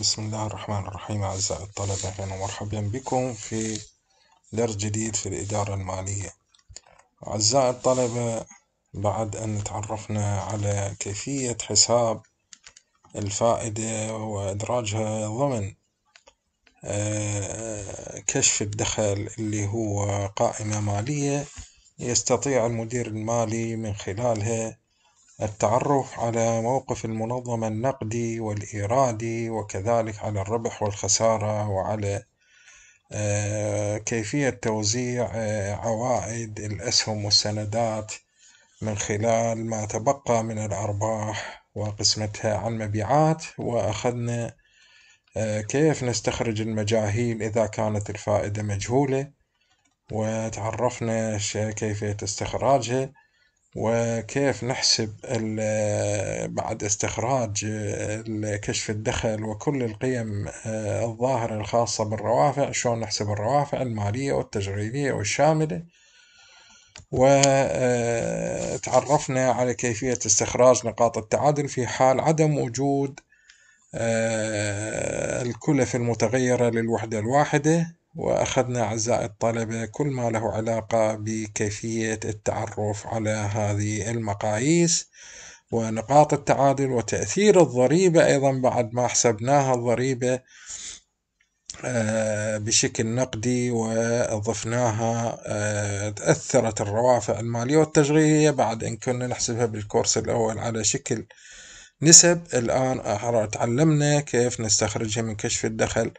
بسم الله الرحمن الرحيم أعزائي الطلبة أهلا ومرحبا بكم في درس جديد في الإدارة المالية أعزائي الطلبة بعد أن تعرفنا على كيفية حساب الفائدة وإدراجها ضمن آه، كشف الدخل اللي هو قائمة مالية يستطيع المدير المالي من خلالها التعرف على موقف المنظمة النقدي والإيرادي وكذلك على الربح والخسارة وعلى آه، كيفية توزيع آه، عوائد الأسهم والسندات من خلال ما تبقى من الأرباح وقسمتها عن مبيعات وأخذنا آه، كيف نستخرج المجاهيل إذا كانت الفائدة مجهولة وتعرفنا كيفية استخراجها وكيف نحسب بعد استخراج كشف الدخل وكل القيم آه، الظاهرة الخاصة بالروافع شلون نحسب الروافع المالية والتشغيلية والشاملة وتعرفنا آه، على كيفية استخراج نقاط التعادل في حال عدم وجود آه، الكلف المتغيرة للوحدة الواحدة وأخذنا أعزائي الطلبة كل ما له علاقة بكيفية التعرف على هذه المقاييس ونقاط التعادل وتأثير الضريبة أيضا بعد ما حسبناها الضريبة آه، بشكل نقدي وضفناها آه، تأثرت الروافع المالية والتشغيلية بعد أن كنا نحسبها بالكورس الأول على شكل نسب الآن تعلمنا كيف نستخرجها من كشف الدخل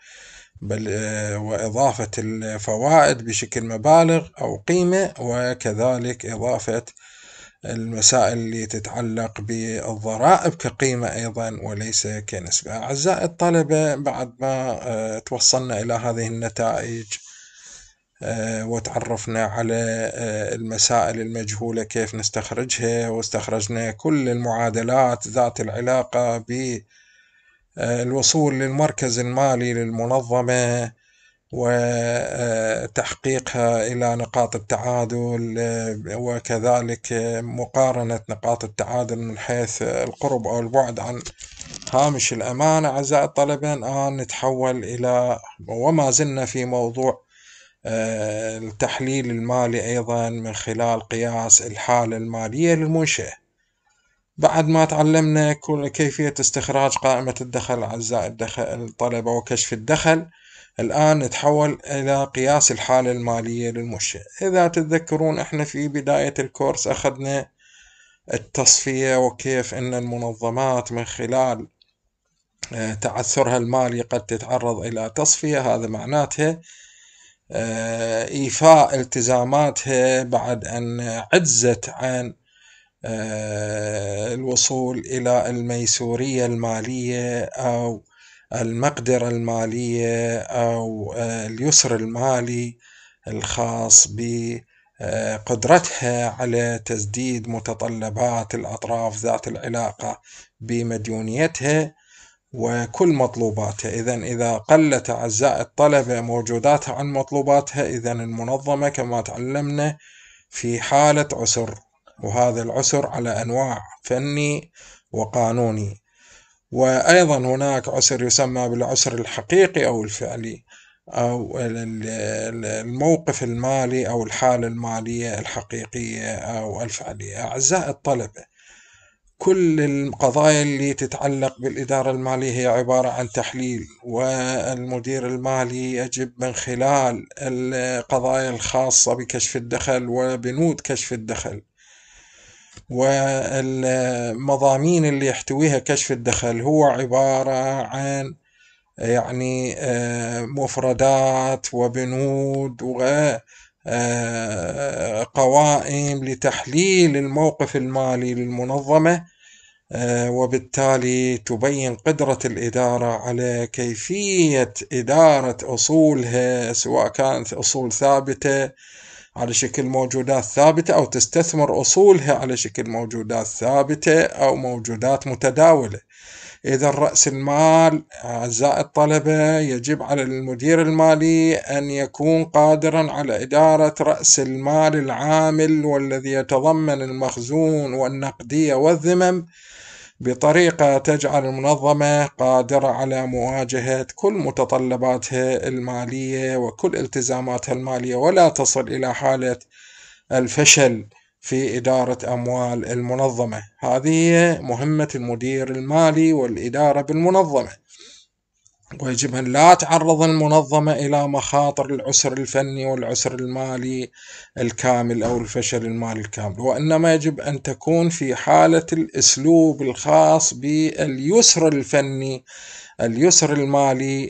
بل آه، وإضافة الفوائد بشكل مبالغ أو قيمة وكذلك إضافة المسائل اللي تتعلق بالضرائب كقيمة أيضا وليس كنسبة أعزائي الطلبة بعد ما آه، توصلنا إلى هذه النتائج آه، وتعرفنا على المسائل المجهولة كيف نستخرجها واستخرجنا كل المعادلات ذات العلاقة ب الوصول للمركز المالي للمنظمة وتحقيقها إلى نقاط التعادل وكذلك مقارنة نقاط التعادل من حيث القرب أو البعد عن هامش الأمانة أعزائي الطلبة الآن نتحول إلى وما زلنا في موضوع آه، التحليل المالي أيضا من خلال قياس الحالة المالية للمنشأة بعد ما تعلمنا كيفية استخراج قائمة الدخل أعزائي الطلبة وكشف الدخل الآن نتحول إلى قياس الحالة المالية للمشي إذا تتذكرون إحنا في بداية الكورس أخذنا التصفية وكيف أن المنظمات من خلال آه، تعثرها المالي قد تتعرض إلى تصفية هذا معناتها آه، إيفاء التزاماتها بعد أن عجزت عن آه، الوصول إلى الميسورية المالية أو المقدرة المالية أو آه، اليسر المالي الخاص بقدرتها على تسديد متطلبات الأطراف ذات العلاقة بمديونيتها وكل مطلوباتها إذا إذا قلت اعزاء الطلبة موجوداتها عن مطلوباتها إذا المنظمة كما تعلمنا في حالة عسر وهذا العسر على أنواع فني وقانوني وأيضا هناك عسر يسمى بالعسر الحقيقي أو الفعلي أو الموقف المالي أو الحالة المالية الحقيقية أو الفعلية أعزائي الطلبة كل القضايا اللي تتعلق بالإدارة المالية هي عبارة عن تحليل والمدير المالي يجب من خلال القضايا الخاصة بكشف الدخل وبنود كشف الدخل والمضامين اللي يحتويها كشف الدخل هو عبارة عن يعني آه، مفردات وبنود وقوائم آه، لتحليل الموقف المالي للمنظمة آه، وبالتالي تبين قدرة الإدارة على كيفية إدارة أصولها سواء كانت أصول ثابتة على شكل موجودات ثابتة أو تستثمر أصولها على شكل موجودات ثابتة أو موجودات متداولة إذا رأس المال أعزائي الطلبة يجب على المدير المالي أن يكون قادرا على إدارة رأس المال العامل والذي يتضمن المخزون والنقدية والذمم بطريقة تجعل المنظمة قادرة على مواجهة كل متطلباتها المالية وكل التزاماتها المالية ولا تصل إلى حالة الفشل في إدارة أموال المنظمة هذه مهمة المدير المالي والإدارة بالمنظمة ويجب أن لا تعرض المنظمة إلى مخاطر العسر الفني والعسر المالي الكامل أو الفشل المالي الكامل وإنما يجب أن تكون في حالة الأسلوب الخاص باليسر الفني اليسر المالي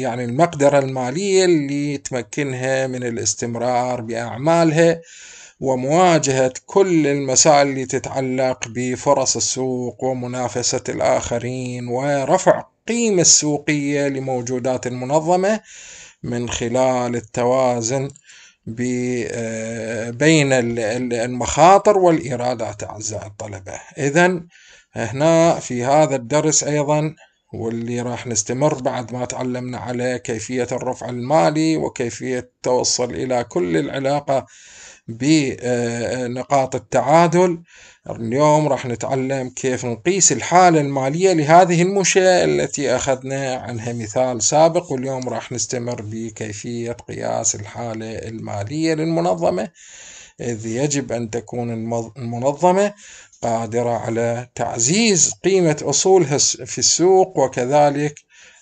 يعني المقدرة المالية اللي تمكنها من الاستمرار بأعمالها ومواجهة كل المسائل اللي تتعلق بفرص السوق ومنافسة الآخرين ورفع القيمة السوقية لموجودات المنظمة من خلال التوازن آه، بين المخاطر والإيرادات أعزائي الطلبة إذا هنا في هذا الدرس أيضا واللي راح نستمر بعد ما تعلمنا على كيفية الرفع المالي وكيفية التوصل إلى كل العلاقة بنقاط التعادل اليوم راح نتعلم كيف نقيس الحالة المالية لهذه المنشأة التي أخذنا عنها مثال سابق واليوم راح نستمر بكيفية قياس الحالة المالية للمنظمة إذ يجب أن تكون المنظمة قادرة على تعزيز قيمة أصولها في السوق وكذلك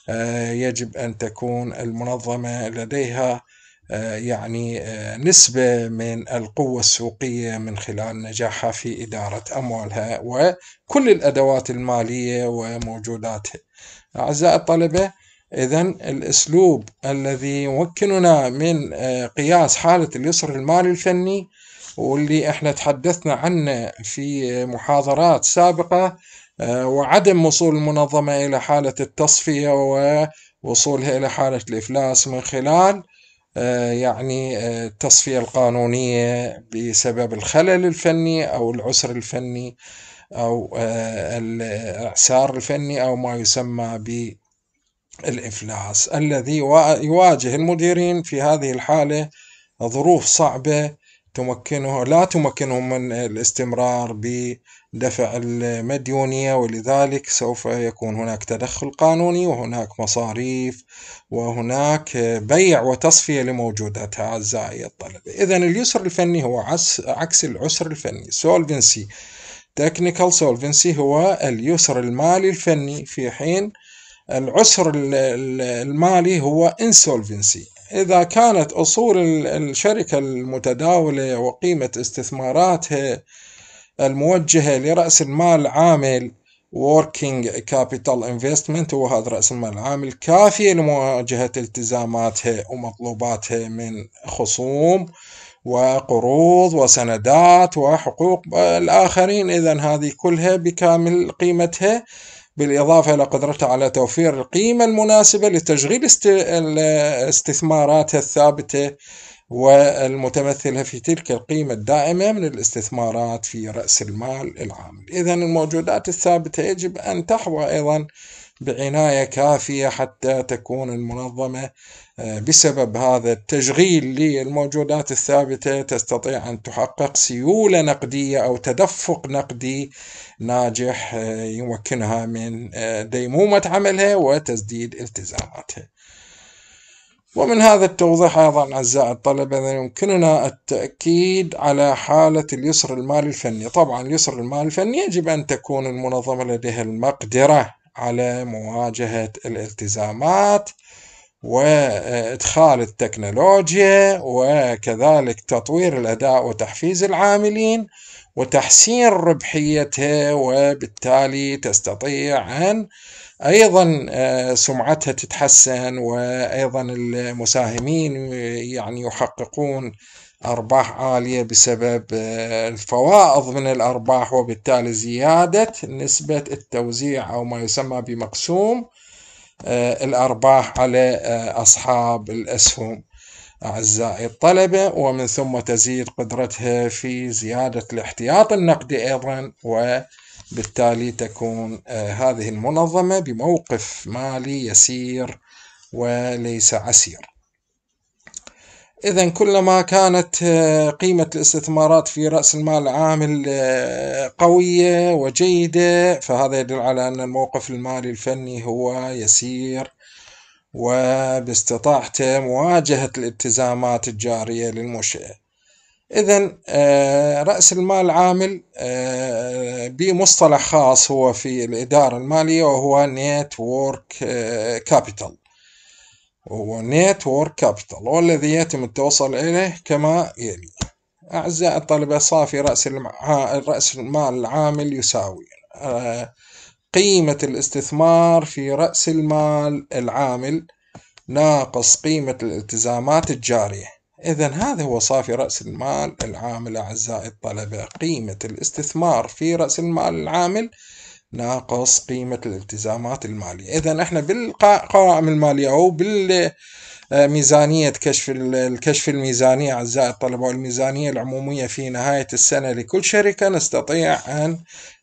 آه، يجب أن تكون المنظمة لديها آه، يعني آه، نسبة من القوة السوقية من خلال نجاحها في إدارة أموالها وكل الأدوات المالية وموجوداتها أعزائي الطلبة إذا الأسلوب الذي يمكننا من آه، قياس حالة اليسر المالي الفني واللي احنا تحدثنا عنه في محاضرات سابقة وعدم وصول المنظمة إلى حالة التصفية ووصولها إلى حالة الإفلاس من خلال آه، يعني التصفية آه، القانونية بسبب الخلل الفني أو العسر الفني أو آه، الإعسار الفني أو ما يسمى بالإفلاس الذي يواجه المديرين في هذه الحالة ظروف صعبة تمكنه لا تمكنهم من الاستمرار بدفع المديونية ولذلك سوف يكون هناك تدخل قانوني وهناك مصاريف وهناك بيع وتصفية لموجوداتها أعزائي الطلبة إذا اليسر الفني هو عكس العسر الفني سولفنسي تكنيكال سولفنسي هو اليسر المالي الفني في حين العسر المالي هو insolvency إذا كانت أصول الشركة المتداولة وقيمة استثماراتها الموجهة لرأس المال العامل working capital investment هو هذا رأس المال العامل كافية لمواجهة التزاماتها ومطلوباتها من خصوم وقروض وسندات وحقوق الآخرين إذا هذه كلها بكامل قيمتها بالإضافة إلى قدرته على توفير القيمة المناسبة لتشغيل استثماراتها الثابتة والمتمثلة في تلك القيمة الدائمة من الاستثمارات في رأس المال العام إذا الموجودات الثابتة يجب أن تحظى أيضا بعناية كافية حتى تكون المنظمة آه، بسبب هذا التشغيل للموجودات الثابتة تستطيع أن تحقق سيولة نقدية أو تدفق نقدي ناجح آه، يمكنها من آه، ديمومة عملها وتسديد التزاماتها ومن هذا التوضيح أيضا أعزائي الطلبة يمكننا التأكيد على حالة اليسر المالي الفني طبعا اليسر المالي الفني يجب أن تكون المنظمة لديها المقدرة على مواجهة الالتزامات وادخال التكنولوجيا وكذلك تطوير الاداء وتحفيز العاملين وتحسين ربحيتها وبالتالي تستطيع ان ايضا آه، سمعتها تتحسن وايضا المساهمين آه، يعني يحققون أرباح عالية بسبب آه، الفوائض من الأرباح وبالتالي زيادة نسبة التوزيع أو ما يسمى بمقسوم آه، الأرباح على آه، أصحاب الأسهم أعزائي الطلبة ومن ثم تزيد قدرتها في زيادة الاحتياط النقدي أيضا وبالتالي تكون هذه المنظمة بموقف مالي يسير وليس عسير إذا كلما كانت آه، قيمة الاستثمارات في رأس المال العامل آه، قوية وجيدة فهذا يدل على أن الموقف المالي الفني هو يسير وباستطاعته مواجهة الالتزامات الجارية للمنشأة إذا رأس المال العامل آه، بمصطلح خاص هو في الإدارة المالية وهو نيت وورك كابيتال نيت وورك كابيتال والذي يتم التوصل إليه كما يلي أعزائي الطلبة صافي رأس المال, رأس المال العامل يساوي آه، قيمة الاستثمار في رأس المال العامل ناقص قيمة الالتزامات الجارية إذا هذا هو صافي رأس المال العامل أعزائي الطلبة قيمة الاستثمار في رأس المال العامل ناقص قيمة الالتزامات المالية إذا احنا بالقوائم المالية أو بال ميزانية كشف الكشف الميزانية أعزائي الطلبة والميزانية العمومية في نهاية السنة لكل شركة نستطيع أن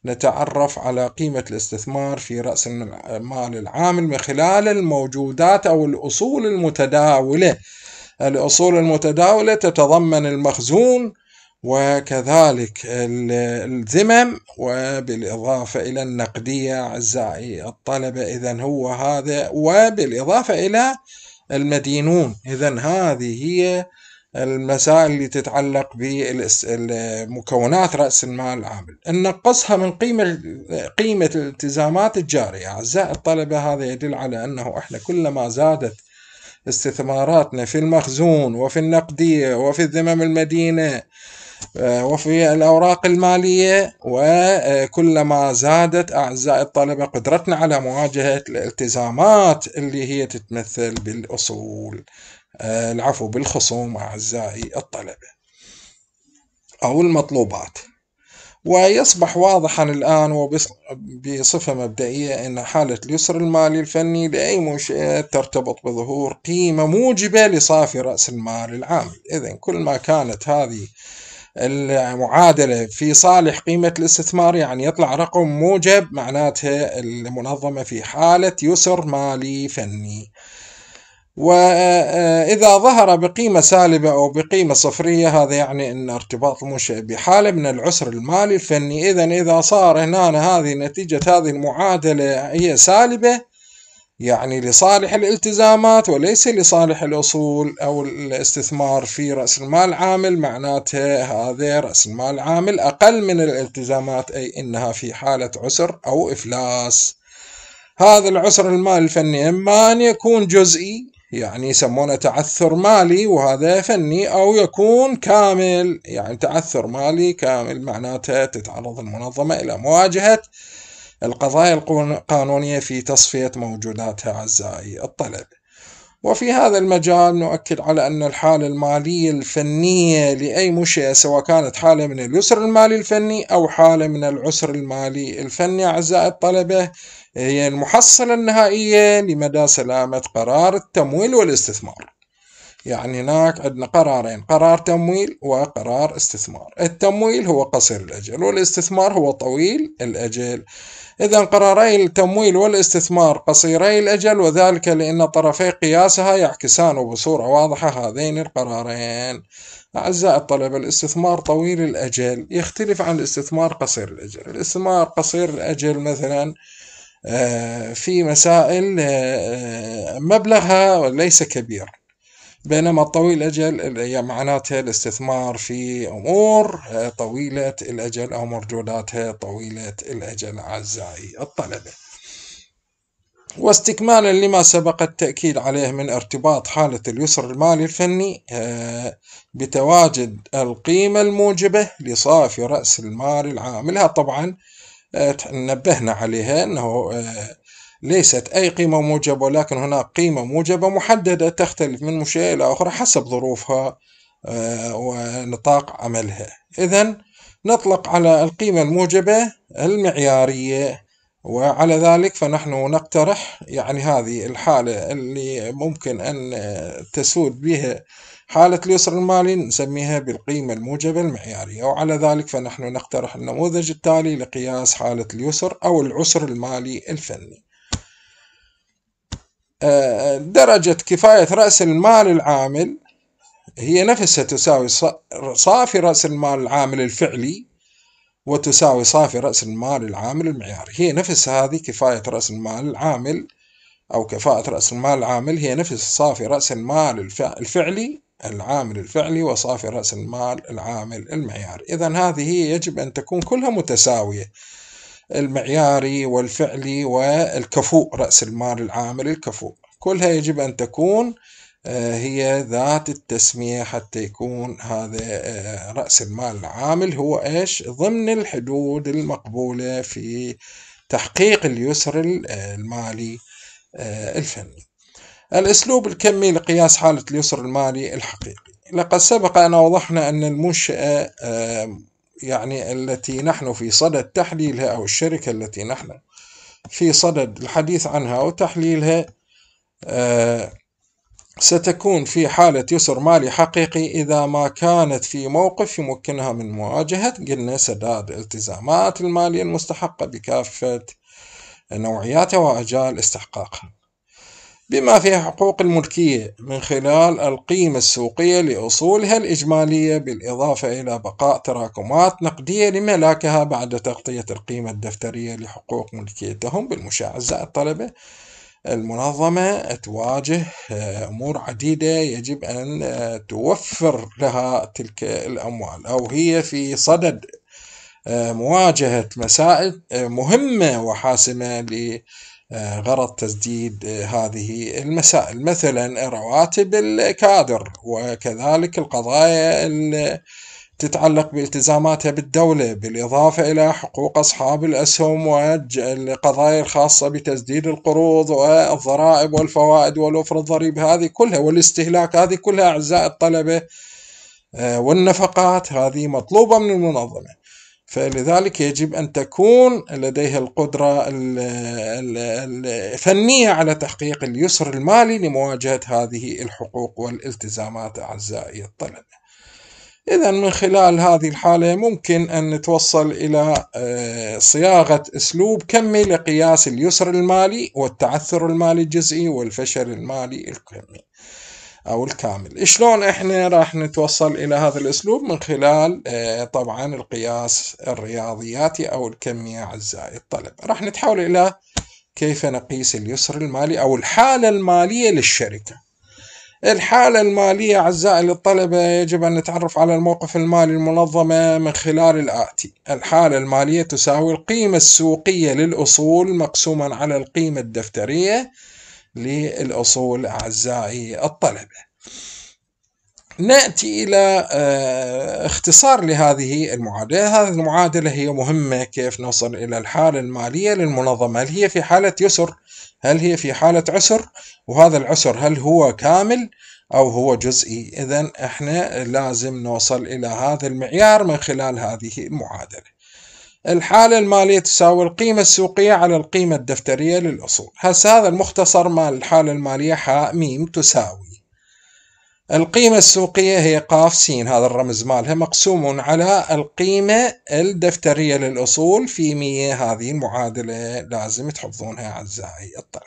نتعرف على قيمة الاستثمار في رأس المال العامل من خلال الموجودات أو الأصول المتداولة الأصول المتداولة تتضمن المخزون وكذلك الذمم وبالإضافة إلى النقدية أعزائي الطلبة إذا هو هذا وبالإضافة إلى المدينون إذا هذه هي المسائل اللي تتعلق بمكونات رأس المال العامل نقصها من قيمة قيمة الالتزامات الجارية أعزائي الطلبة هذا يدل على أنه إحنا كلما زادت استثماراتنا في المخزون وفي النقدية وفي الذمم المدينة آه، وفي الأوراق المالية وكلما زادت أعزائي الطلبة قدرتنا على مواجهة الالتزامات اللي هي تتمثل بالأصول آه، العفو بالخصوم أعزائي الطلبة أو المطلوبات ويصبح واضحا الآن وبصفة مبدئية أن حالة اليسر المالي الفني لأي منشأة ترتبط بظهور قيمة موجبة لصافي رأس المال العام إذا كل ما كانت هذه المعادلة في صالح قيمة الاستثمار يعني يطلع رقم موجب معناتها المنظمة في حالة يسر مالي فني وإذا ظهر بقيمة سالبة أو بقيمة صفرية هذا يعني أن ارتباط المنشأ بحالة من العسر المالي الفني إذا إذا صار هنا هذه نتيجة هذه المعادلة هي سالبة يعني لصالح الالتزامات وليس لصالح الأصول أو الاستثمار في رأس المال عامل معناته هذا رأس المال عامل أقل من الالتزامات أي إنها في حالة عسر أو إفلاس هذا العسر المال الفني إما أن يكون جزئي يعني يسمونه تعثر مالي وهذا فني أو يكون كامل يعني تعثر مالي كامل معناته تتعرض المنظمة إلى مواجهة القضايا القانونية في تصفية موجوداتها أعزائي الطلبة وفي هذا المجال نؤكد على أن الحالة المالية الفنية لأي مشي سواء كانت حالة من اليسر المالي الفني أو حالة من العسر المالي الفني أعزائي الطلبة هي المحصلة النهائية لمدى سلامة قرار التمويل والاستثمار يعني هناك عندنا قرارين قرار تمويل وقرار استثمار التمويل هو قصير الأجل والاستثمار هو طويل الأجل إذا قراري التمويل والاستثمار قصيري الأجل وذلك لأن طرفي قياسها يعكسان بصورة واضحة هذين القرارين أعزائي الطلبة الاستثمار طويل الأجل يختلف عن الاستثمار قصير الأجل الاستثمار قصير الأجل مثلا آه، في مسائل آه، مبلغها ليس كبير بينما طويل الأجل هي معناتها الاستثمار في أمور طويلة الأجل أو مرجوداتها طويلة الأجل أعزائي الطلبة واستكمالا لما سبق التأكيد عليه من ارتباط حالة اليسر المالي الفني آه، بتواجد القيمة الموجبة لصافي رأس المال العام لها طبعا آه، نبهنا عليها أنه آه، ليست أي قيمة موجبة ولكن هناك قيمة موجبة محددة تختلف من مشية إلى أخرى حسب ظروفها آه، ونطاق عملها إذا نطلق على القيمة الموجبة المعيارية وعلى ذلك فنحن نقترح يعني هذه الحالة اللي ممكن أن تسود بها حالة اليسر المالي نسميها بالقيمة الموجبة المعيارية وعلى ذلك فنحن نقترح النموذج التالي لقياس حالة اليسر أو العسر المالي الفني درجة كفاية رأس المال العامل هي نفسها تساوي صافي رأس المال العامل الفعلي وتساوي صافي رأس المال العامل المعياري هي نفسها هذه كفاية رأس المال العامل أو كفاءة رأس المال العامل هي نفس صافي رأس المال الفعلي العامل الفعلي وصافي رأس المال العامل المعياري إذا هذه يجب أن تكون كلها متساوية المعياري والفعلي والكفوء رأس المال العامل الكفوء كلها يجب أن تكون آه، هي ذات التسمية حتى يكون هذا آه، رأس المال العامل هو إيش ضمن الحدود المقبولة في تحقيق اليسر آه، المالي الفني الأسلوب الكمي لقياس حالة اليسر المالي الحقيقي لقد سبق أن وضحنا أن المنشأة يعني التي نحن في صدد تحليلها أو الشركة التي نحن في صدد الحديث عنها وتحليلها آه، ستكون في حالة يسر مالي حقيقي إذا ما كانت في موقف يمكنها من مواجهة قلنا سداد التزامات المالية المستحقة بكافة نوعياتها وأجال استحقاقها بما فيها حقوق الملكية من خلال القيمة السوقية لأصولها الإجمالية بالإضافة إلى بقاء تراكمات نقدية لملاكها بعد تغطية القيمة الدفترية لحقوق ملكيتهم بالمشاع الطلبة المنظمة تواجه آه، أمور عديدة يجب أن آه، توفر لها تلك الأموال أو هي في صدد آه، مواجهة مسائل مهمة وحاسمة آه، غرض تسديد آه، هذه المسائل مثلا رواتب الكادر وكذلك القضايا تتعلق بالتزاماتها بالدولة بالإضافة إلى حقوق أصحاب الأسهم والقضايا الخاصة بتسديد القروض والضرائب والفوائد والوفر الضريبة هذه كلها والاستهلاك هذه كلها أعزاء الطلبة آه، والنفقات هذه مطلوبة من المنظمة فلذلك يجب أن تكون لديها القدرة الفنية على تحقيق اليسر المالي لمواجهة هذه الحقوق والالتزامات أعزائي الطلبة إذا من خلال هذه الحالة ممكن أن نتوصل إلى آه، صياغة أسلوب كمي لقياس اليسر المالي والتعثر المالي الجزئي والفشل المالي الكمي او الكامل شلون احنا راح نتوصل الى هذا الاسلوب من خلال آه، طبعا القياس الرياضياتي او الكمي اعزائي الطلب راح نتحول الى كيف نقيس اليسر المالي او الحاله الماليه للشركه الحالة المالية أعزائي للطلبة يجب أن نتعرف على الموقف المالي المنظمة من خلال الآتي الحالة المالية تساوي القيمة السوقية للأصول مقسوما على القيمة الدفترية للأصول أعزائي الطلبة ناتي الى آه، اختصار لهذه المعادله، هذه المعادله هي مهمه كيف نصل الى الحاله الماليه للمنظمه، هل هي في حاله يسر؟ هل هي في حاله عسر؟ وهذا العسر هل هو كامل او هو جزئي؟ اذا احنا لازم نوصل الى هذا المعيار من خلال هذه المعادله. الحالة المالية تساوي القيمة السوقية على القيمة الدفترية للأصول هسه هذا المختصر مال الحالة المالية حاء ميم تساوي القيمة السوقية هي قاف سين هذا الرمز مالها مقسوم على القيمة الدفترية للأصول في مية هذه المعادلة لازم تحفظونها أعزائي الطلبة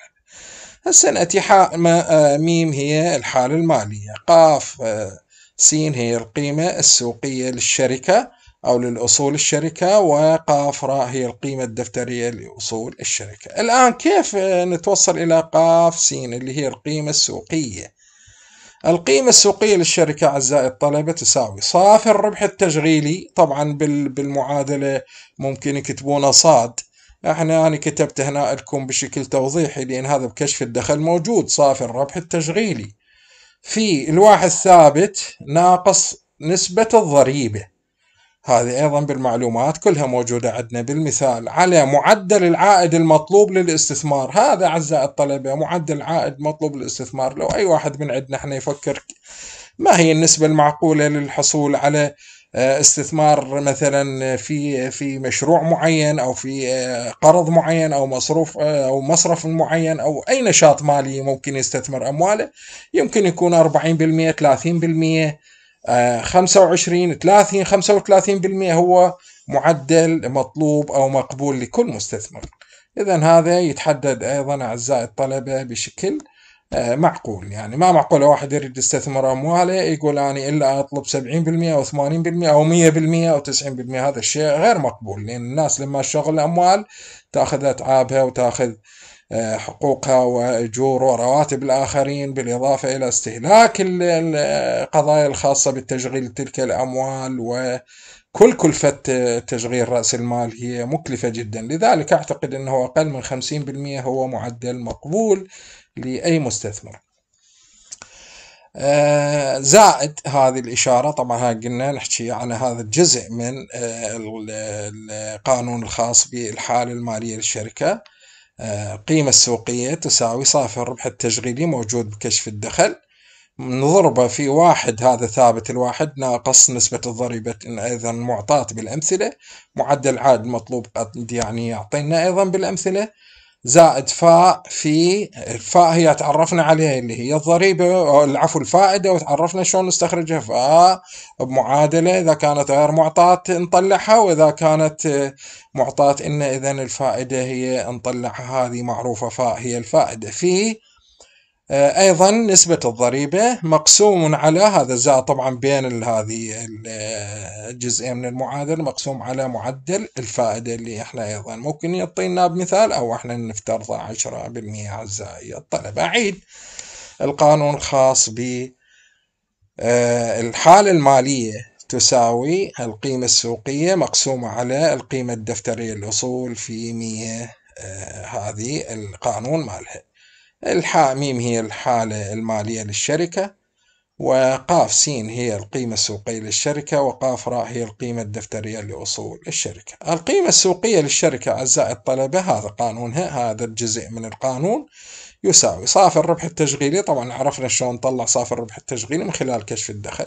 هسه نأتي حاء ميم آه، هي الحالة المالية قاف آه، سين هي القيمة السوقية للشركة أو للأصول الشركة وقاف راء هي القيمة الدفترية لأصول الشركة الآن كيف نتوصل إلى قاف سين اللي هي القيمة السوقية القيمة السوقية للشركة أعزائي الطلبة تساوي صافي الربح التشغيلي طبعا بالمعادلة ممكن يكتبونه صاد احنا انا كتبت هنا لكم بشكل توضيحي لان هذا بكشف الدخل موجود صافي الربح التشغيلي في الواحد ثابت ناقص نسبة الضريبة هذه أيضا بالمعلومات كلها موجودة عندنا بالمثال على معدل العائد المطلوب للاستثمار هذا أعزائي الطلبة معدل العائد مطلوب للاستثمار لو أي واحد من عندنا احنا يفكر ما هي النسبة المعقولة للحصول على آه، استثمار مثلا في في مشروع معين او في آه، قرض معين او مصروف آه، او مصرف معين او اي نشاط مالي ممكن يستثمر امواله يمكن يكون 40% 30% 25 30 35% هو معدل مطلوب او مقبول لكل مستثمر اذا هذا يتحدد ايضا اعزائي الطلبه بشكل آه، معقول يعني ما معقول واحد يريد يستثمر امواله يقول اني الا اطلب 70% او 80% او 100% او 90% هذا الشيء غير مقبول لان الناس لما تشغل اموال تاخذ اتعابها وتاخذ حقوقها واجور ورواتب الاخرين بالاضافه الى استهلاك القضايا الخاصه بالتشغيل تلك الاموال وكل كلفه تشغيل راس المال هي مكلفه جدا لذلك اعتقد انه اقل من 50% هو معدل مقبول لاي مستثمر. آه، زائد هذه الإشارة طبعا قلنا نحكي عن هذا الجزء من آه، القانون الخاص بالحالة المالية للشركة قيمة السوقية تساوي صافي الربح التشغيلي موجود بكشف الدخل نضربه في واحد هذا ثابت الواحد ناقص نسبة الضريبة أيضا معطاة بالأمثلة معدل عائد مطلوب يعني يعطينا أيضا بالأمثلة زائد فاء في الفاء هي تعرفنا عليها اللي هي الضريبة العفو الفائدة وتعرفنا شلون نستخرجها فاء بمعادلة إذا كانت غير معطاة نطلعها وإذا كانت معطاة إن إذا الفائدة هي نطلعها هذه معروفة فاء هي الفائدة في آه، ايضا نسبة الضريبة مقسوم على هذا زائد طبعا بين هذه الجزئين آه، من المعادلة مقسوم على معدل الفائدة اللي احنا ايضا ممكن يعطينا بمثال او احنا نفترضه عشرة بالمية اعزائي الطلبة اعيد القانون الخاص ب آه، الحالة المالية تساوي القيمة السوقية مقسومة على القيمة الدفترية الأصول في مية هذه القانون مالها الحاء ميم هي الحالة المالية للشركة وقاف سين هي القيمة السوقية للشركة وقاف راء هي القيمة الدفترية لأصول الشركة القيمة السوقية للشركة أعزائي الطلبة هذا قانونها هذا الجزء من القانون يساوي صافي الربح التشغيلي طبعا عرفنا شلون نطلع صافي الربح التشغيلي من خلال كشف الدخل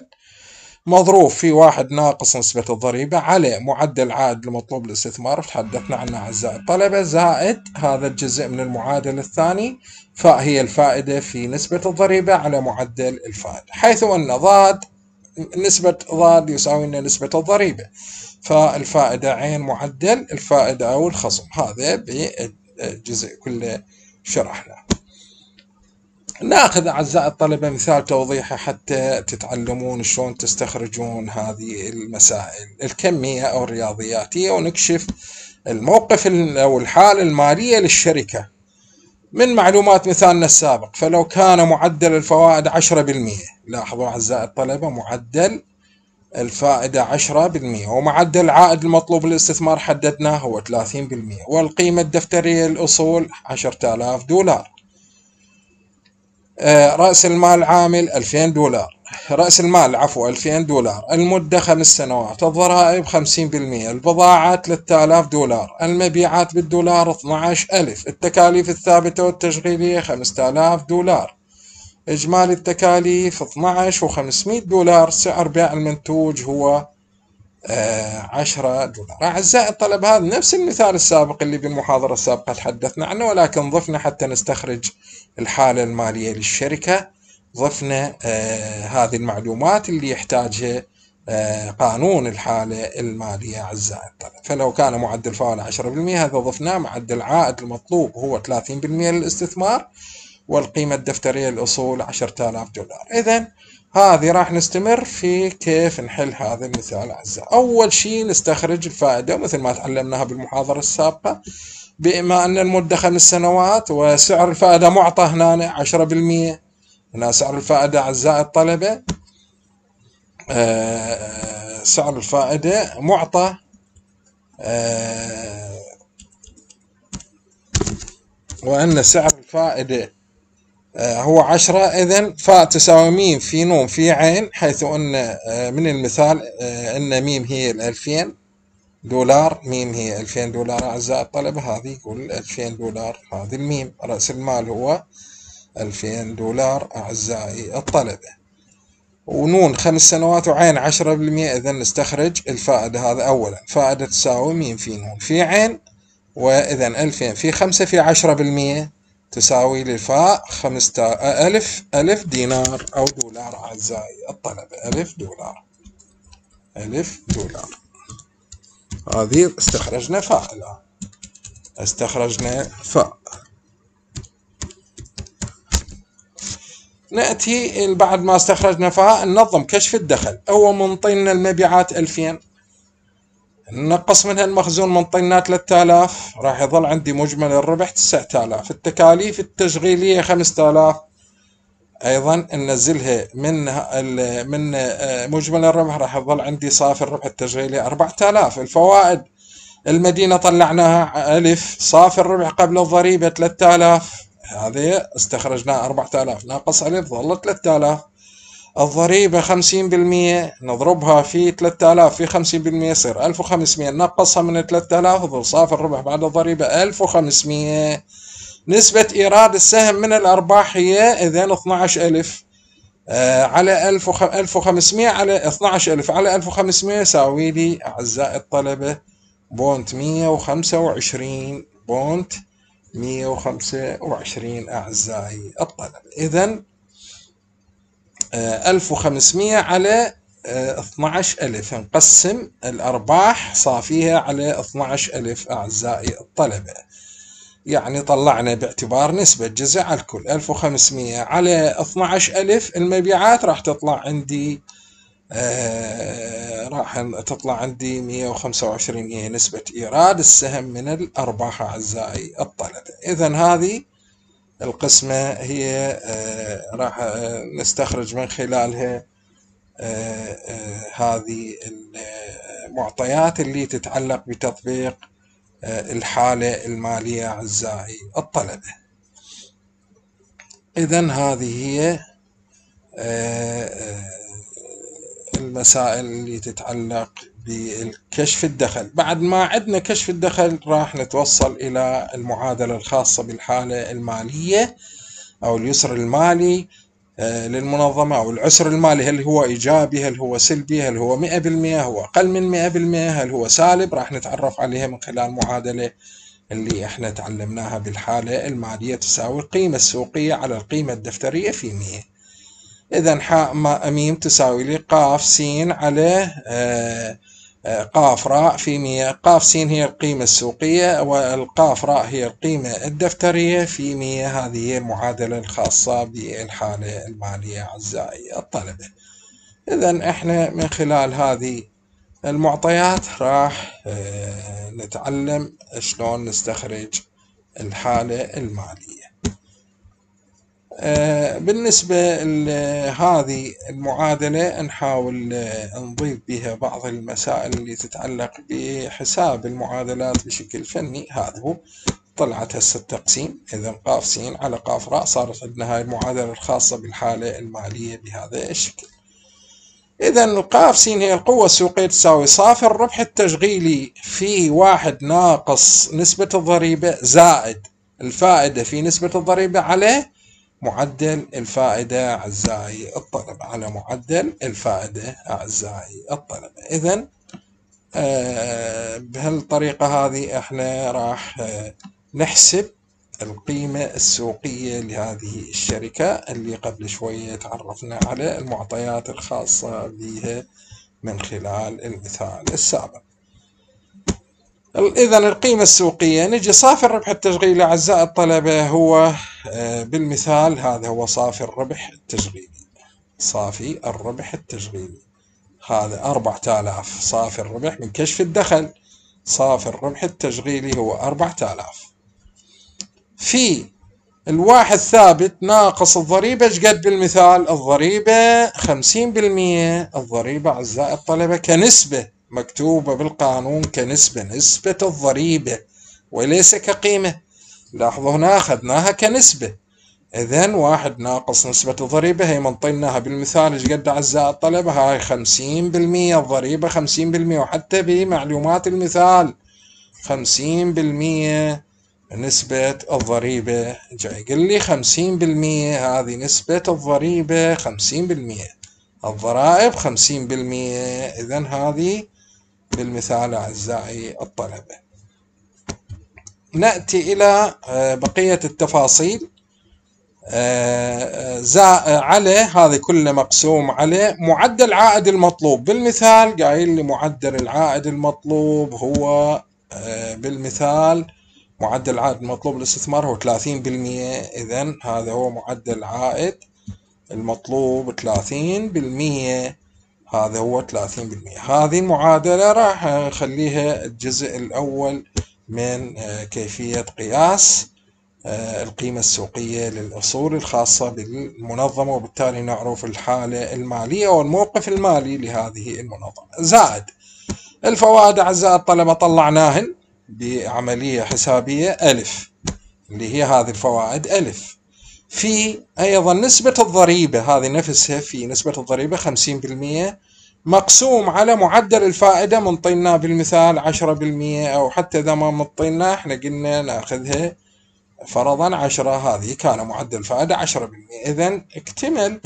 مضروب في واحد ناقص نسبة الضريبة على معدل عائد المطلوب للاستثمار تحدثنا عنه أعزائي الطلبة زائد هذا الجزء من المعادلة الثاني فاء هي الفائدة في نسبة الضريبة على معدل الفائدة حيث أن ضاد نسبة ضاد يساوي لنا نسبة الضريبة فالفائدة عين معدل الفائدة أو الخصم هذا بالجزء كله شرحنا ناخذ أعزائي الطلبة مثال توضيحي حتى تتعلمون شلون تستخرجون هذه المسائل الكمية أو الرياضياتية ونكشف الموقف أو الحالة المالية للشركة من معلومات مثالنا السابق فلو كان معدل الفوائد 10% لاحظوا أعزائي الطلبة معدل الفائدة 10% ومعدل العائد المطلوب للاستثمار حددناه هو 30% والقيمة الدفترية للأصول 10000 دولار آه، رأس المال العامل 2000 دولار رأس المال عفوا 2000 دولار المدة خمس سنوات الضرائب 50% البضاعة 3000 دولار المبيعات بالدولار 12000 التكاليف الثابتة والتشغيلية 5000 دولار إجمالي التكاليف 12 عشر 500 دولار سعر بيع المنتوج هو 10 آه، دولار أعزائي الطلب هذا نفس المثال السابق اللي بالمحاضرة السابقة تحدثنا عنه ولكن ضفنا حتى نستخرج الحالة المالية للشركة ضفنا آه، هذه المعلومات اللي يحتاجها آه، قانون الحالة المالية أعزائي الطلبة فلو كان معدل فعل 10% هذا ضفناه معدل العائد المطلوب هو 30% للاستثمار والقيمة الدفترية للأصول 10000 دولار إذا هذه راح نستمر في كيف نحل هذا المثال أعزائي أول شيء نستخرج الفائدة مثل ما تعلمناها بالمحاضرة السابقة بما أن المدة خمس سنوات وسعر الفائدة معطى هنا 10% هنا سعر الفائدة أعزائي الطلبة آه، سعر الفائدة معطى آه، وأن سعر الفائدة آه، هو عشرة إذن فاء تساوي ميم في نون في عين حيث أن من المثال أن ميم هي الألفين دولار ميم هي ألفين دولار أعزائي الطلبة هذه يقول ألفين دولار هذه الميم رأس المال هو ألفين دولار أعزائي الطلبة ونون خمس سنوات وعين عشرة بالمئة إذا نستخرج الفائدة هذا أولا فائدة تساوي مين في نون في عين وإذا ألفين في خمسة في عشرة بالمئة تساوي للفاء خمسة ألف ألف دينار أو دولار أعزائي الطلبة ألف دولار ألف دولار هذه استخرجنا فاء الآن استخرجنا فاء نأتي بعد ما استخرجنا فهاء ننظم كشف الدخل هو منطينا المبيعات 2000 نقص منها المخزون منطينا 3000 راح يظل عندي مجمل الربح 9000 التكاليف التشغيلية 5000 ايضا ننزلها من من آه، مجمل الربح راح يظل عندي صافي الربح التشغيلي 4000 الفوائد المدينة طلعناها ألف صافي الربح قبل الضريبة 3000 هذا أربعة 4000 ناقص ألف ظل 3000 الضريبة 50% نضربها في 3000 في 50% يصير 1500 نقصها من 3000 ظل صافي الربح بعد الضريبة 1500 نسبة إيراد السهم من الأرباح هي إذن 12000 آه على 1500 على 12000 على 1500 يساوي لي أعزائي الطلبة بونت 125 بونت 125 أعزائي الطلبة إذا 1500 على 12000 آه، نقسم الأرباح صافيها على 12000 أعزائي الطلبة يعني طلعنا باعتبار نسبة جزء على الكل 1500 على 12000 المبيعات راح تطلع عندي آه، راح تطلع عندي 125 هي نسبة إيراد السهم من الأرباح أعزائي الطلبة إذا هذه القسمة هي آه، راح نستخرج من خلالها آه، هذه المعطيات اللي تتعلق بتطبيق الحالة المالية أعزائي الطلبة إذا هذه هي المسائل اللي تتعلق بالكشف الدخل بعد ما عدنا كشف الدخل راح نتوصل إلى المعادلة الخاصة بالحالة المالية أو اليسر المالي آه، للمنظمة أو العسر المالي هل هو إيجابي هل هو سلبي هل هو 100% هو أقل من 100% هل هو سالب راح نتعرف عليها من خلال معادلة اللي احنا تعلمناها بالحالة المالية تساوي القيمة السوقية على القيمة الدفترية في 100 إذا حاء ما ميم تساوي لي قاف سين على آه، آه، قاف راء في مية قاف سين هي القيمة السوقية والقاف راء هي القيمة الدفترية في مية هذه هي المعادلة الخاصة بالحالة المالية أعزائي الطلبة إذا إحنا من خلال هذه المعطيات راح آه، نتعلم شلون نستخرج الحالة المالية آه، بالنسبة لهذه المعادلة نحاول آه، نضيف بها بعض المسائل اللي تتعلق بحساب المعادلات بشكل فني هذا هو طلعت هسه التقسيم اذا قاف س على قاف راء صارت عندنا هاي المعادلة الخاصة بالحالة المالية بهذا الشكل اذا القاف س هي القوة السوقية تساوي صافي الربح التشغيلي في واحد ناقص نسبة الضريبة زائد الفائدة في نسبة الضريبة عليه معدل الفائدة أعزائي الطلبة على معدل الفائدة أعزائي الطلبة إذا آه، بهالطريقة هذه احنا راح آه، نحسب القيمة السوقية لهذه الشركة اللي قبل شوية تعرفنا على المعطيات الخاصة بها من خلال المثال السابق إذا القيمة السوقية نجي صافي الربح التشغيلي أعزائي الطلبة هو آه، بالمثال هذا هو صافي الربح التشغيلي صافي الربح التشغيلي هذا 4000 صافي الربح من كشف الدخل صافي الربح التشغيلي هو 4000 في الواحد ثابت ناقص الضريبة قد بالمثال الضريبة 50% الضريبة أعزائي الطلبة كنسبة مكتوبة بالقانون كنسبة نسبة الضريبة وليس كقيمة لاحظوا هنا أخذناها كنسبة إذا واحد ناقص نسبة الضريبة هي منطيناها بالمثال إيش قد أعزائي الطلبة هاي خمسين بالمية الضريبة خمسين بالمية وحتى بمعلومات المثال خمسين بالمية نسبة الضريبة جاي قل لي خمسين بالمية هذه نسبة الضريبة خمسين بالمية الضرائب خمسين بالمية إذا هذه بالمثال أعزائي الطلبة نأتي إلى آه، بقية التفاصيل آه، آه، على هذا كله مقسوم على معدل عائد المطلوب بالمثال قايل لي معدل العائد المطلوب هو بالمثال معدل العائد المطلوب للاستثمار هو 30% إذا هذا هو معدل العائد المطلوب 30% هذا هو 30% هذه المعادلة راح نخليها الجزء الأول من آه، كيفية قياس آه، القيمة السوقية للأصول الخاصة بالمنظمة وبالتالي نعرف الحالة المالية والموقف المالي لهذه المنظمة زائد الفوائد أعزائي الطلبة طلعناهن بعملية حسابية ألف اللي هي هذه الفوائد ألف في أيضا نسبة الضريبة هذه نفسها في نسبة الضريبة 50% مقسوم على معدل الفائدة منطينا بالمثال 10% أو حتى إذا ما منطينا احنا قلنا ناخذها فرضا 10 هذه كان معدل الفائدة 10% إذا اكتمل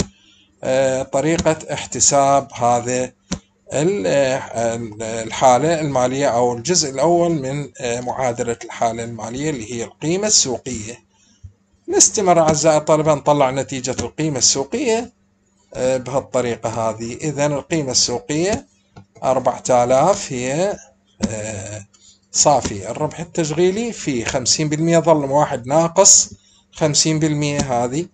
آه، طريقة احتساب هذا آه، الحالة المالية أو الجزء الأول من آه، معادلة الحالة المالية اللي هي القيمة السوقية نستمر أعزائي الطلبة نطلع نتيجة القيمة السوقية آه، بهالطريقة هذه إذا القيمة السوقية 4000 هي آه، صافي الربح التشغيلي في 50% ظل واحد ناقص 50% هذه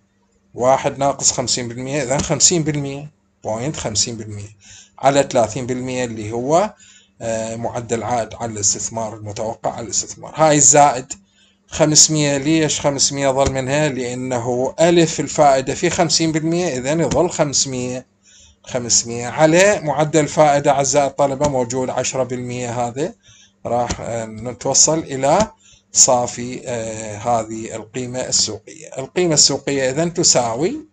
واحد ناقص 50% إذا 50% بوينت 50% على 30% اللي هو آه، معدل عائد على الاستثمار المتوقع على الاستثمار هاي الزائد 500 ليش 500 ظل منها لأنه ألف الفائدة في 50% إذا يظل 500 500 على معدل فائدة أعزائي الطلبة موجود 10% هذا راح آه، نتوصل إلى صافي آه، هذه القيمة السوقية القيمة السوقية إذا تساوي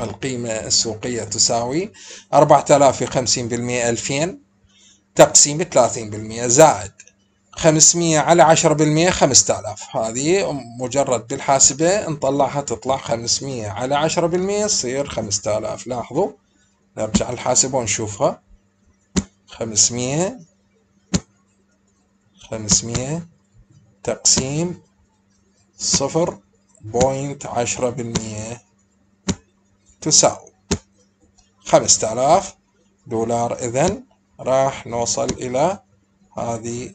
القيمة السوقية تساوي 4000 في 50% 2000 تقسيم 30% زائد 500 على 10% 5000 هذه مجرد بالحاسبة نطلعها تطلع 500 على 10% تصير 5000 لاحظوا نرجع الحاسبة ونشوفها 500 500 تقسيم صفر بوينت عشرة بالمية تساوي 5000 دولار إذن راح نوصل إلى هذه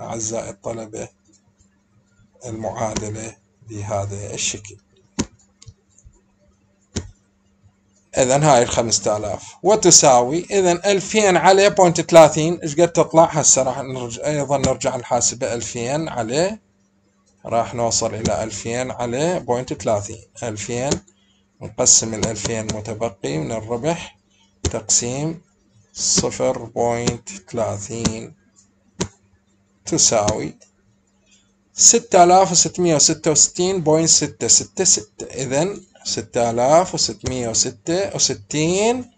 أعزائي الطلبة المعادلة بهذا الشكل إذا هاي الخمسة آلاف وتساوي إذا ألفين على بونت ثلاثين إيش قد تطلع هسه راح نرجع أيضا نرجع الحاسبة ألفين على راح نوصل إلى ألفين على بونت ثلاثين ألفين نقسم الألفين متبقي من الربح تقسيم صفر بوينت ثلاثين تساوي ستة آلاف وستمية وستة وستين بوينت ستة ستة ستة إذن ستة آلاف وستمية وستة وستين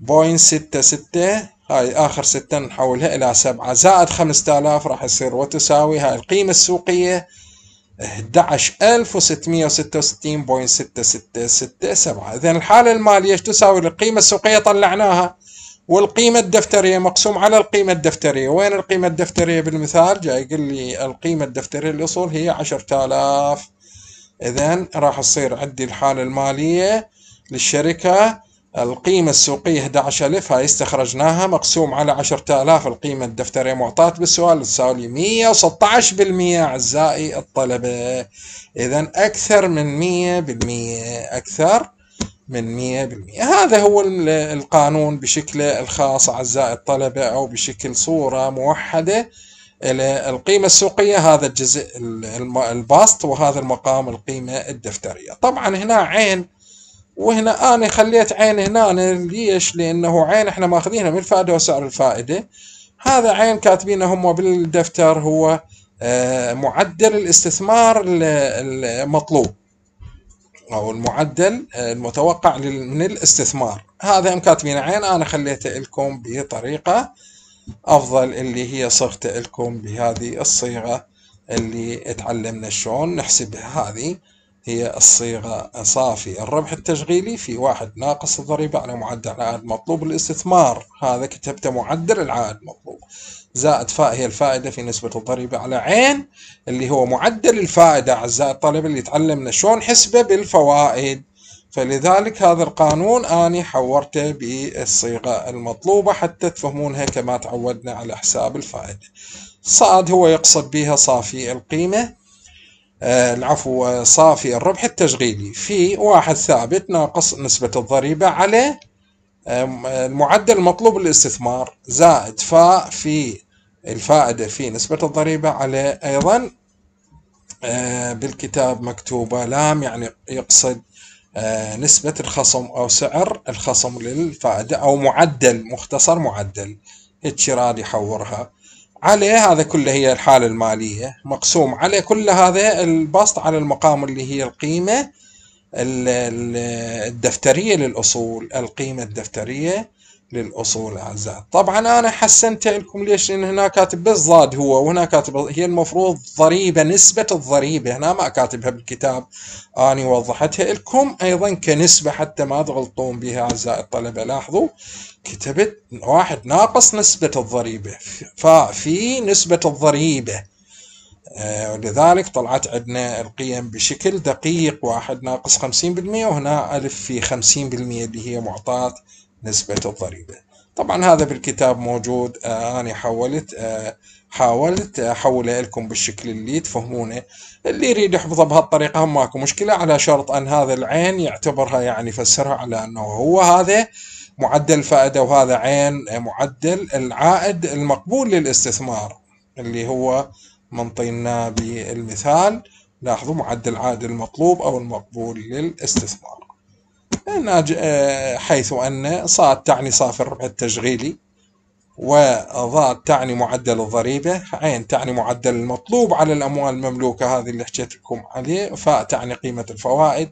بوينت ستة ستة هاي آخر ستة نحولها إلى سبعة زائد خمسة آلاف راح يصير وتساوي هاي القيمة السوقية 11666.6667 إذن الحالة المالية تساوي القيمة السوقية طلعناها والقيمة الدفترية مقسوم على القيمة الدفترية وين القيمة الدفترية بالمثال جاي يقول لي القيمة الدفترية للأصول هي عشرة آلاف إذا راح تصير عندي الحالة المالية للشركة القيمة السوقية 11000 هاي استخرجناها مقسوم على 10000 القيمة الدفترية معطاة بالسؤال تساوي لي 116% أعزائي الطلبة إذا أكثر من 100% أكثر من 100% هذا هو القانون بشكله الخاص أعزائي الطلبة أو بشكل صورة موحدة القيمة السوقية هذا الجزء الباسط وهذا المقام القيمة الدفترية طبعا هنا عين وهنا أنا خليت عين هنا ليش لأنه عين احنا ماخذينها من الفائدة وسعر الفائدة هذا عين كاتبينه هم بالدفتر هو آه، معدل الاستثمار المطلوب او المعدل آه، المتوقع من الاستثمار هذا هم كاتبين عين انا خليته لكم بطريقه افضل اللي هي صغته لكم بهذه الصيغه اللي تعلمنا شلون نحسبها هذه هي الصيغة صافي الربح التشغيلي في واحد ناقص الضريبة على معدل العائد المطلوب الاستثمار هذا كتبته معدل العائد المطلوب زائد فاء هي الفائدة في نسبة الضريبة على عين اللي هو معدل الفائدة أعزائي الطلبة اللي تعلمنا شلون حسبة بالفوائد فلذلك هذا القانون أنا حورته بالصيغة المطلوبة حتى تفهمونها كما تعودنا على حساب الفائدة صاد هو يقصد بها صافي القيمة آه، العفو آه، صافي الربح التشغيلي في واحد ثابت ناقص نسبة الضريبة على المعدل المطلوب للاستثمار زائد فاء في الفائدة في نسبة الضريبة عليه أيضا أه، بالكتاب مكتوبة لام يعني يقصد أه، نسبة الخصم أو سعر الخصم للفائدة أو معدل مختصر معدل اتشراد يحورها عليه هذا كله هي الحالة المالية مقسوم على كل هذا البسط على المقام اللي هي القيمة الدفترية للأصول القيمة الدفترية للأصول أعزائي طبعا أنا حسنت لكم ليش لأن هنا كاتب بس ضاد هو وهنا كاتب هي المفروض ضريبة نسبة الضريبة هنا ما كاتبها بالكتاب أنا وضحتها لكم أيضا كنسبة حتى ما تغلطون بها أعزائي الطلبة لاحظوا كتبت واحد ناقص نسبة الضريبة ففي نسبة الضريبة آه، ولذلك طلعت عندنا القيم بشكل دقيق واحد ناقص خمسين بالمية وهنا ألف في خمسين بالمية اللي هي معطاة نسبة الضريبة طبعا هذا بالكتاب موجود آه أنا حولت آه حاولت أحوله لكم بالشكل اللي تفهمونه اللي يريد يحفظه بهالطريقة هم ماكو مشكلة على شرط أن هذا العين يعتبرها يعني فسرها على أنه هو هذا معدل الفائدة وهذا عين معدل العائد المقبول للاستثمار اللي هو منطينا بالمثال لاحظوا معدل عائد المطلوب أو المقبول للاستثمار آه، حيث أن صاد تعني صافي الربح التشغيلي وضاد تعني معدل الضريبة عين تعني معدل المطلوب على الأموال المملوكة هذه اللي حكيت لكم عليه فاء تعني قيمة الفوائد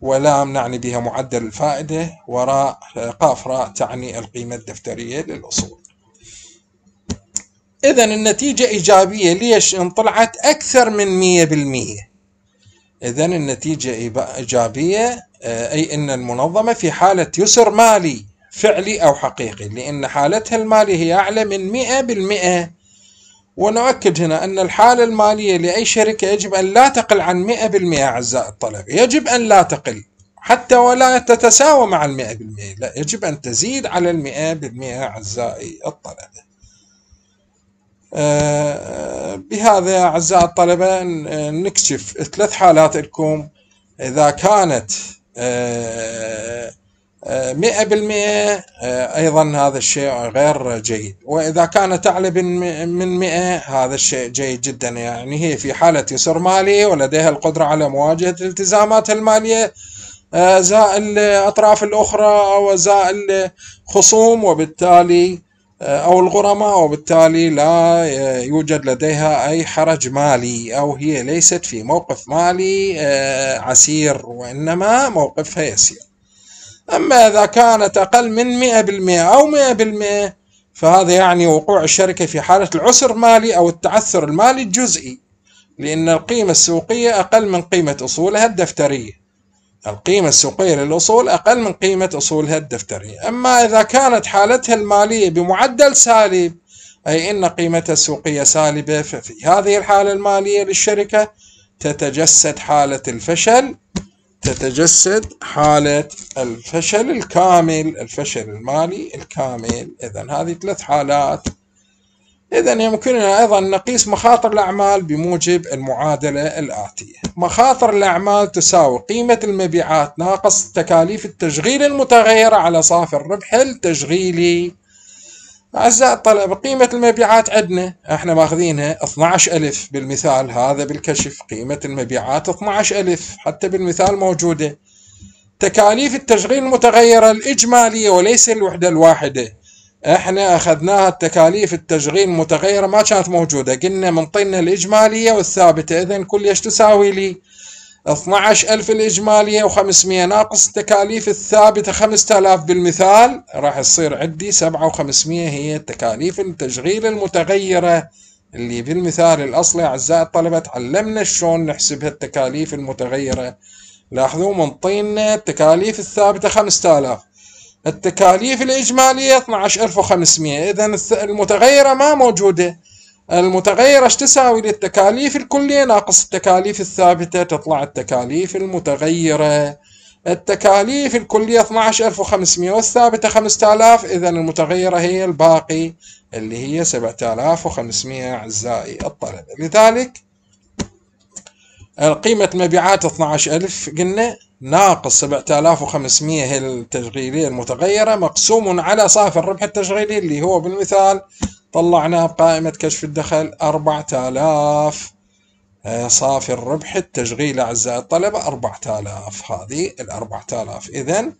ولام نعني بها معدل الفائدة وراء آه، قاف راء تعني القيمة الدفترية للأصول إذا النتيجة إيجابية ليش؟ إن طلعت أكثر من 100% إذا النتيجة إيجابية آه، أي أن المنظمة في حالة يسر مالي فعلي أو حقيقي لأن حالتها المالية هي أعلى من 100% ونؤكد هنا أن الحالة المالية لأي شركة يجب أن لا تقل عن 100% أعزائي الطلبة يجب أن لا تقل حتى ولا تتساوى مع المئة بالمئة لا يجب أن تزيد على المئة بالمئة أعزائي الطلبة آه، بهذا يا أعزائي الطلبة آه، نكشف ثلاث حالات لكم إذا كانت آه، مئة بالمئة أيضا هذا الشيء غير جيد وإذا كانت أعلى من مئة هذا الشيء جيد جدا يعني هي في حالة يسر مالي ولديها القدرة على مواجهة التزاماتها المالية زائل الأطراف الأخرى أو زاء خصوم وبالتالي أو الغرماء وبالتالي لا آه، يوجد لديها أي حرج مالي أو هي ليست في موقف مالي آه، عسير وإنما موقفها يسير أما إذا كانت أقل من 100% أو 100% فهذا يعني وقوع الشركة في حالة العسر مالي أو التعثر المالي الجزئي لأن القيمة السوقية أقل من قيمة أصولها الدفترية القيمة السوقية للأصول أقل من قيمة أصولها الدفترية أما إذا كانت حالتها المالية بمعدل سالب أي أن قيمتها السوقية سالبة ففي هذه الحالة المالية للشركة تتجسد حالة الفشل تتجسد حالة الفشل الكامل الفشل المالي الكامل إذا هذه ثلاث حالات إذا يمكننا أيضا نقيس مخاطر الأعمال بموجب المعادلة الآتية مخاطر الأعمال تساوي قيمة المبيعات ناقص تكاليف التشغيل المتغيرة على صافي الربح التشغيلي أعزائي الطلبة قيمة المبيعات عندنا احنا ماخذينها 12000 بالمثال هذا بالكشف قيمة المبيعات 12000 حتى بالمثال موجودة تكاليف التشغيل المتغيرة الإجمالية وليس الوحدة الواحدة احنا اخذناها التكاليف التشغيل متغيرة ما كانت موجودة قلنا منطينا الاجمالية والثابتة اذا كل ايش تساوي لي 12000 الاجمالية و500 ناقص التكاليف الثابتة 5000 بالمثال راح تصير عندي 7500 هي تكاليف التشغيل المتغيرة اللي بالمثال الاصلي اعزائي الطلبة تعلمنا شلون نحسب هالتكاليف المتغيرة لاحظوا منطينا التكاليف الثابتة 5000 التكاليف الإجمالية 12500 إذا المتغيرة ما موجودة المتغيرة ايش تساوي للتكاليف الكلية ناقص التكاليف الثابتة تطلع التكاليف المتغيرة التكاليف الكلية 12500 والثابتة 5000 إذا المتغيرة هي الباقي اللي هي 7500 أعزائي الطلبة لذلك قيمة مبيعات 12000 قلنا ناقص 7500 هي التشغيلية المتغيرة مقسوم على صافي الربح التشغيلي اللي هو بالمثال طلعناه بقائمة كشف الدخل 4000 آه، صافي الربح التشغيلي أعزائي الطلبة 4000 هذه ال 4000 إذا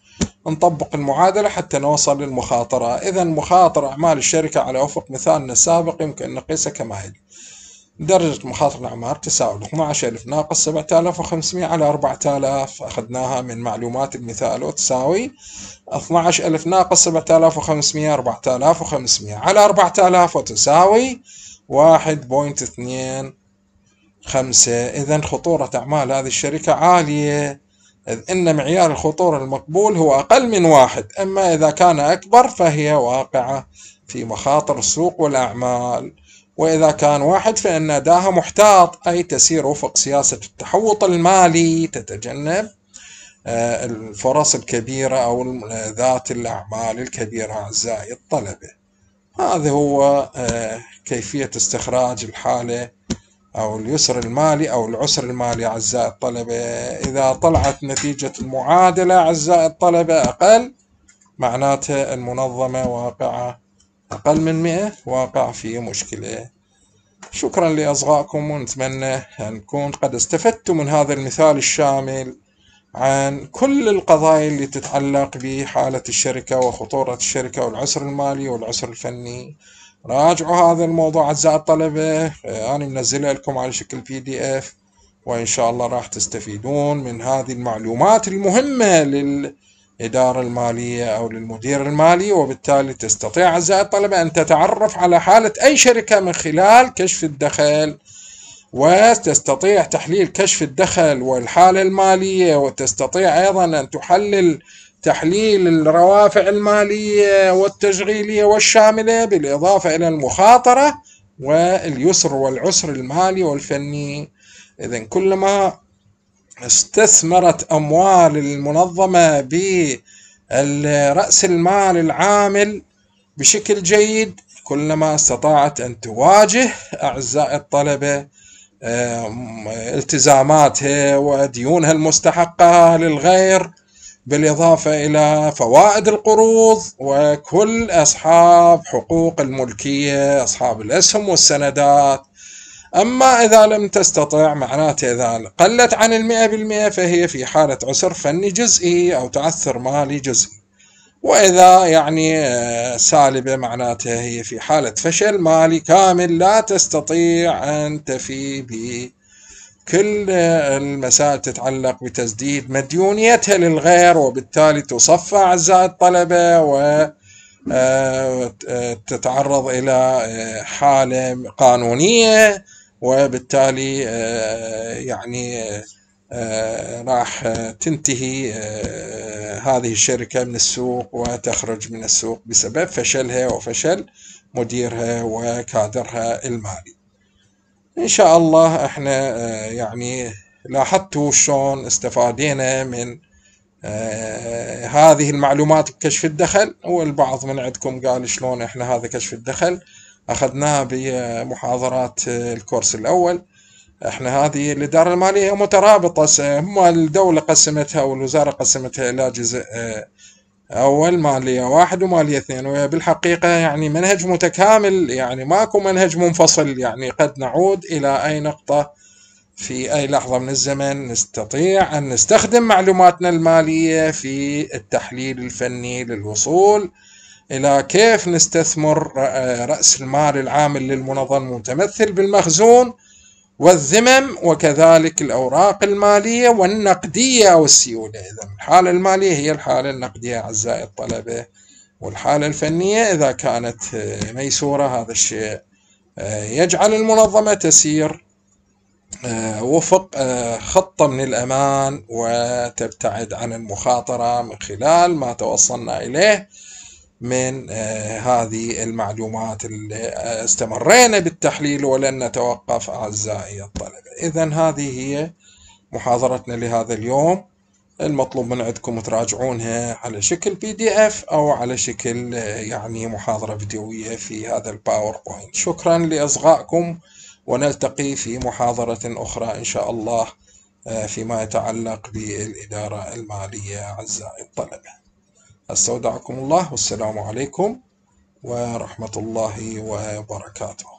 نطبق المعادلة حتى نوصل للمخاطرة إذا مخاطر أعمال الشركة على وفق مثالنا السابق يمكن أن نقيسها كما يلي درجة مخاطرة الأعمار تساوي الاثناعشر ألف ناقص سبعة آلاف وخمسمية على أربعة آلاف أخذناها من معلومات المثال وتساوي عشر ألف ناقص سبعة آلاف وخمسمية أربعة آلاف وخمسمية على أربعة آلاف وتساوي واحد بوينت اثنين خمسة إذا خطورة أعمال هذه الشركة عالية إذ إن معيار الخطورة المقبول هو أقل من واحد أما إذا كان أكبر فهي واقعة في مخاطر السوق والأعمال وإذا كان واحد فإن داها محتاط أي تسير وفق سياسة التحوط المالي تتجنب آه، الفرص الكبيرة أو ذات الأعمال الكبيرة أعزائي الطلبة هذا هو آه، كيفية استخراج الحالة أو اليسر المالي أو العسر المالي أعزائي الطلبة إذا طلعت نتيجة المعادلة أعزائي الطلبة أقل معناتها المنظمة واقعة أقل من مئة واقع في مشكلة شكرا لأصغائكم ونتمنى أن نكون قد استفدتم من هذا المثال الشامل عن كل القضايا اللي تتعلق بحالة الشركة وخطورة الشركة والعسر المالي والعسر الفني راجعوا هذا الموضوع أعزائي الطلبة أنا منزلها لكم على شكل بي دي اف وإن شاء الله راح تستفيدون من هذه المعلومات المهمة لل الإدارة المالية أو للمدير المالي وبالتالي تستطيع أعزائي الطلبة أن تتعرف على حالة أي شركة من خلال كشف الدخل وتستطيع تحليل كشف الدخل والحالة المالية وتستطيع أيضا أن تحلل تحليل الروافع المالية والتشغيلية والشاملة بالإضافة إلى المخاطرة واليسر والعسر المالي والفني إذا كلما استثمرت أموال المنظمة برأس المال العامل بشكل جيد كلما استطاعت أن تواجه أعزائي الطلبة آه، التزاماتها وديونها المستحقة للغير بالإضافة إلى فوائد القروض وكل أصحاب حقوق الملكية أصحاب الأسهم والسندات أما إذا لم تستطع معناته إذا قلت عن المئة بالمئة فهي في حالة عسر فني جزئي أو تعثر مالي جزئي وإذا يعني آه، سالبة معناتها هي في حالة فشل مالي كامل لا تستطيع أن تفي بكل آه، المسائل تتعلق بتسديد مديونيتها للغير وبالتالي تصفى أعزاء الطلبة و آه، تتعرض إلى حالة قانونية وبالتالي آه، يعني آه، راح تنتهي آه، هذه الشركة من السوق وتخرج من السوق بسبب فشلها وفشل مديرها وكادرها المالي إن شاء الله إحنا يعني لاحظتوا شلون استفادينا من هذه المعلومات بكشف الدخل والبعض من عندكم قال شلون احنا هذا كشف الدخل أخذناها بمحاضرات الكورس الأول احنا هذه الإدارة المالية مترابطة هم الدولة قسمتها والوزارة قسمتها إلى جزء آه، أول مالية واحد ومالية اثنين وبالحقيقة يعني منهج متكامل يعني ماكو منهج منفصل يعني قد نعود إلى أي نقطة في أي لحظة من الزمن نستطيع أن نستخدم معلوماتنا المالية في التحليل الفني للوصول إلى كيف نستثمر رأس المال العامل للمنظمة المتمثل بالمخزون والذمم وكذلك الأوراق المالية والنقدية أو السيولة إذا الحالة المالية هي الحالة النقدية أعزائي الطلبة والحالة الفنية إذا كانت آه، ميسورة هذا الشيء آه، يجعل المنظمة تسير آه، وفق خطة من الأمان وتبتعد عن المخاطرة من خلال ما توصلنا إليه من آه، هذه المعلومات اللي استمرينا بالتحليل ولن نتوقف أعزائي الطلبة إذا هذه هي محاضرتنا لهذا اليوم المطلوب من عندكم تراجعونها على شكل بي دي اف او على شكل آه، يعني محاضرة فيديوية في هذا الباوربوينت شكرا لأصغائكم ونلتقي في محاضرة أخرى إن شاء الله آه، فيما يتعلق بالإدارة المالية أعزائي الطلبة استودعكم الله والسلام عليكم ورحمة الله وبركاته